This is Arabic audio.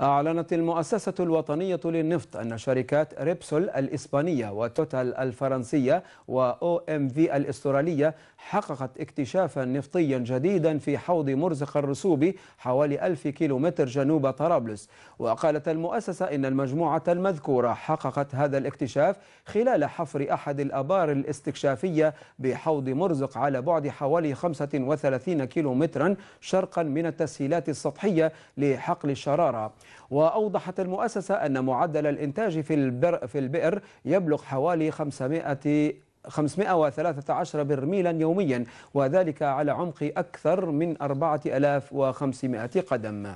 أعلنت المؤسسة الوطنية للنفط أن شركات ريبسول الإسبانية وتوتال الفرنسية وأو ام في الأسترالية حققت اكتشافا نفطيا جديدا في حوض مرزق الرسوب حوالي 1000 كيلومتر جنوب طرابلس وقالت المؤسسة إن المجموعة المذكورة حققت هذا الاكتشاف خلال حفر أحد الأبار الاستكشافية بحوض مرزق على بعد حوالي 35 كيلومترا شرقا من التسهيلات السطحية لحقل الشرارة وأوضحت المؤسسة أن معدل الإنتاج في البر في البئر يبلغ حوالي 500 513 برميلا يوميا وذلك على عمق أكثر من 4500 قدم